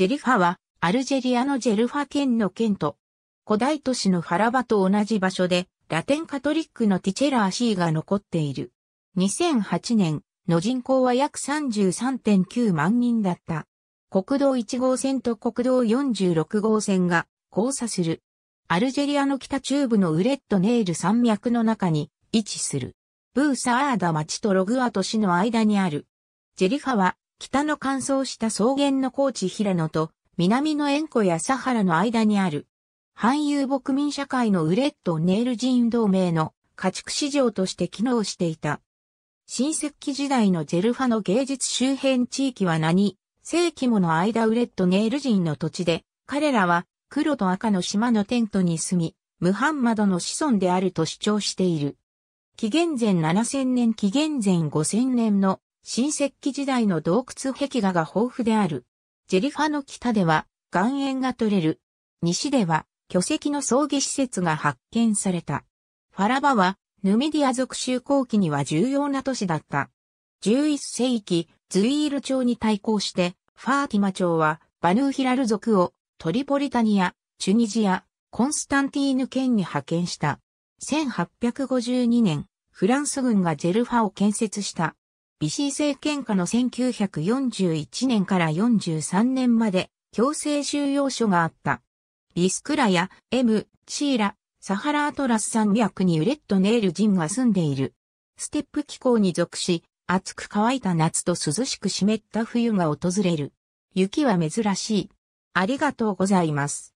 ジェリファは、アルジェリアのジェルファ県の県と、古代都市のハラバと同じ場所で、ラテンカトリックのティチェラーシーが残っている。2008年の人口は約33.9万人だった。国道1号線と国道46号線が交差する。アルジェリアの北中部のウレットネイル山脈の中に位置する。ブーサアーダ町とログア都市の間にある。ジェリファは北の乾燥した草原の高地平野と、南の塩湖やサハラの間にある、反遊牧民社会のウレット・ネール人同盟の家畜市場として機能していた。新石器時代のジェルファの芸術周辺地域は何世紀もの間ウレット・ネール人の土地で、彼らは黒と赤の島のテントに住み、ムハンマドの子孫であると主張している。紀元前7000年紀元前5000年の新石器時代の洞窟壁画が豊富である。ジェリファの北では岩塩が取れる。西では巨石の葬儀施設が発見された。ファラバはヌミディア族修行期には重要な都市だった。11世紀、ズイール朝に対抗して、ファーティマ朝はバヌーヒラル族をトリポリタニア、チュニジア、コンスタンティーヌ県に派遣した。1852年、フランス軍がジェルファを建設した。ビシー政権下の1941年から43年まで強制収容所があった。ビスクラやエム、シーラ、サハラアトラス山脈にウレットネール人が住んでいる。ステップ気候に属し、暑く乾いた夏と涼しく湿った冬が訪れる。雪は珍しい。ありがとうございます。